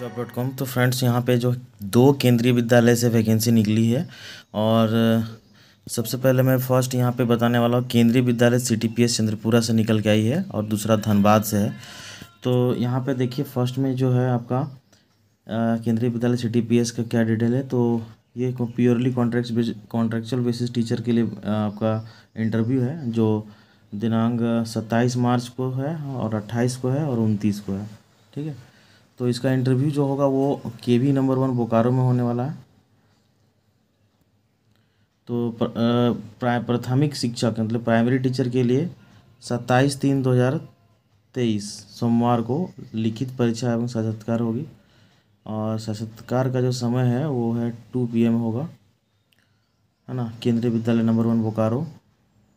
job dot com तो friends यहाँ पे जो दो केंद्रीय विद्यालय से वैकेंसी निकली है और सबसे पहले मैं फर्स्ट यहाँ पे बताने वाला हूँ Kendriya Vidyalaya C T P S Chandrapura से निकल के आई है और दूसरा धनबाद से है तो यहाँ पे देखिए फर्स्ट में जो है आपका केंद्रीय Vidyalaya C T P S का क्या डिटेल है तो ये purely contract contractual basis teacher के लिए आपका इंटरव्यू है जो दिनांक सत्ताईस मार्च को है और अट्ठाईस को है और उनतीस को है ठीक है तो इसका इंटरव्यू जो होगा वो के वी नंबर वन बोकारो में होने वाला है तो प्राथमिक शिक्षक के मतलब प्राइमरी टीचर के लिए सत्ताईस तीन दो हज़ार तेईस सोमवार को लिखित परीक्षा एवं साक्षात्कार होगी और साक्षात्कार का जो समय है वो है टू पी एम होगा है ना केंद्रीय विद्यालय नंबर वन बोकारो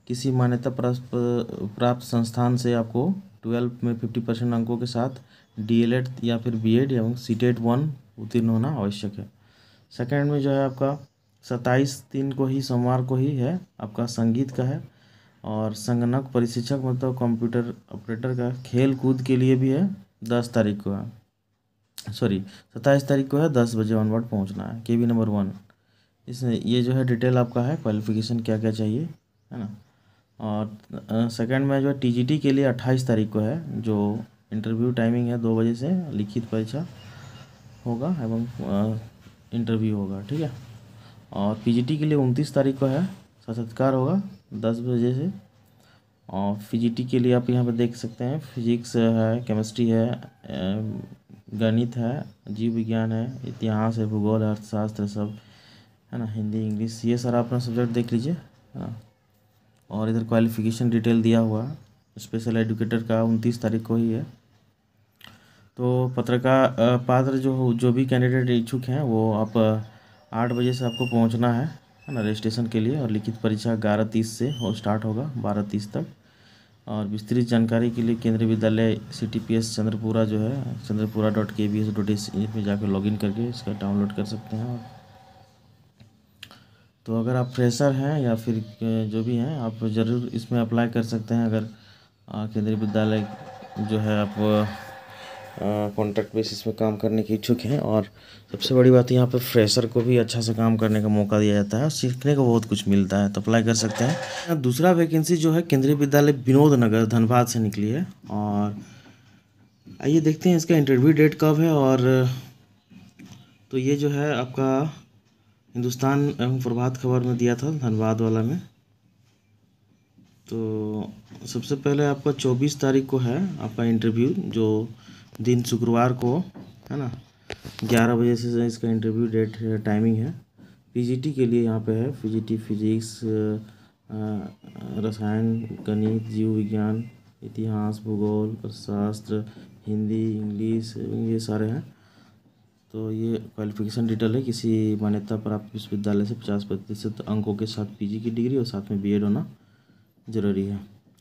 किसी मान्यता प्राप्त संस्थान से आपको ट्वेल्व में फिफ्टी परसेंट अंकों के साथ डीएलएड e या फिर बीएड एवं सी टेट वन उत्तीर्ण होना आवश्यक है सेकेंड में जो है आपका सत्ताईस तीन को ही सोमवार को ही है आपका संगीत का है और संगणक परिशिक्षक मतलब कंप्यूटर ऑपरेटर का खेल कूद के लिए भी है दस तारीख को है सॉरी सत्ताईस तारीख को है दस बजे ऑनवर्ड पहुँचना है के नंबर वन इसमें ये जो है डिटेल आपका है क्वालिफिकेशन क्या क्या चाहिए है ना और सेकंड में जो है टीजीटी के लिए अट्ठाईस तारीख को है जो इंटरव्यू टाइमिंग है दो बजे से लिखित परीक्षा होगा एवं इंटरव्यू होगा ठीक है और पीजीटी के लिए उनतीस तारीख को है साक्षात्कार होगा दस बजे से और फिजिटी के लिए आप यहाँ पर देख सकते हैं फिजिक्स है केमिस्ट्री है गणित है जीव विज्ञान है इतिहास है भूगोल है अर्थशास्त्र सब है ना हिंदी इंग्लिश ये सारा अपना सब्जेक्ट देख लीजिए है ना और इधर क्वालिफिकेशन डिटेल दिया हुआ है स्पेशल एडुकेटर का उनतीस तारीख को ही है तो पत्रकार पात्र जो जो भी कैंडिडेट इच्छुक हैं वो आप आठ बजे से आपको पहुंचना है है ना रजिस्ट्रेशन के लिए और लिखित परीक्षा ग्यारह तीस से हो स्टार्ट होगा बारह तीस तक और विस्तृत जानकारी के लिए Kendriya Vidyalaya C T P S Chandrapura जो है Chandrapura dot K B S dot S में e जाकर इन करके इसका डाउनलोड कर सकते हैं तो अगर आप फ्रेशर हैं या फिर जो भी हैं आप ज़रूर इसमें अप्लाई कर सकते हैं अगर केंद्रीय विद्यालय जो है आप कॉन्ट्रैक्ट बेसिस पे काम करने के इच्छुक हैं और सबसे बड़ी बात यहाँ पे फ्रेशर को भी अच्छा से काम करने का मौका दिया जाता है और सीखने को बहुत कुछ मिलता है तो अप्लाई कर सकते हैं दूसरा वैकेंसी जो है केंद्रीय विद्यालय विनोद नगर धनबाद से निकली है और आइए देखते हैं इसका इंटरव्यू डेट कब है और तो ये जो है आपका हिंदुस्तान एवं प्रभात खबर में दिया था धनबाद वाला में तो सबसे पहले आपका चौबीस तारीख को है आपका इंटरव्यू जो दिन शुक्रवार को है ना ग्यारह बजे से इसका इंटरव्यू डेट टाइमिंग है पी के लिए यहाँ पे है पी फिजिक्स uh, uh, रसायन गणित जीव विज्ञान इतिहास भूगोल अर्थशास्त्र हिंदी इंग्लिश ये सारे हैं तो ये क्वालिफिकेशन डिटेल है किसी मान्यता प्राप्त विश्वविद्यालय से पचास प्रतिशत अंकों के साथ पीजी की डिग्री और साथ में बीएड होना ज़रूरी है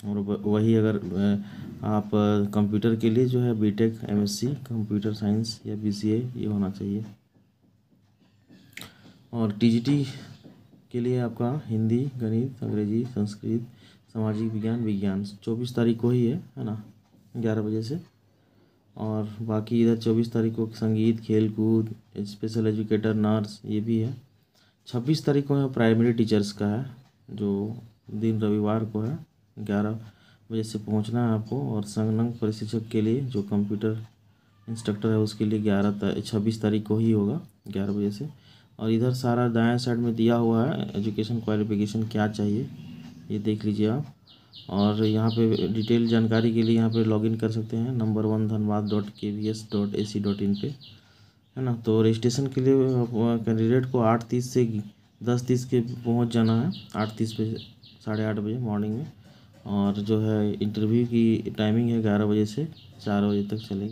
और वही अगर आप कंप्यूटर के लिए जो है बीटेक एमएससी कंप्यूटर साइंस या बीसीए ये होना चाहिए और टीजीटी के लिए आपका हिंदी गणित अंग्रेजी संस्कृत सामाजिक विज्ञान विज्ञान चौबीस तारीख को ही है है ना ग्यारह बजे से और बाकी इधर चौबीस तारीख को संगीत खेल कूद स्पेशल एजुकेटर नर्स ये भी है छब्बीस तारीख को है प्राइमरी टीचर्स का है जो दिन रविवार को है ग्यारह बजे से पहुंचना है आपको और संलग्न प्रशिक्षक के लिए जो कंप्यूटर इंस्ट्रक्टर है उसके लिए ग्यारह छब्बीस तारीख को ही होगा ग्यारह बजे से और इधर सारा दाया साइड में दिया हुआ है एजुकेशन क्वालिफिकेशन क्या चाहिए ये देख लीजिए आप और यहाँ पे डिटेल जानकारी के लिए यहाँ पे लॉगिन कर सकते हैं number one Dhanbad dot K V S dot A C dot in पर है ना तो रजिस्ट्रेशन के लिए कैंडिडेट को आठ तीस से दस तीस के पहुँच जाना है आठ तीस बजे साढ़े आठ बजे मॉर्निंग में और जो है इंटरव्यू की टाइमिंग है ग्यारह बजे से चार बजे तक चलेगी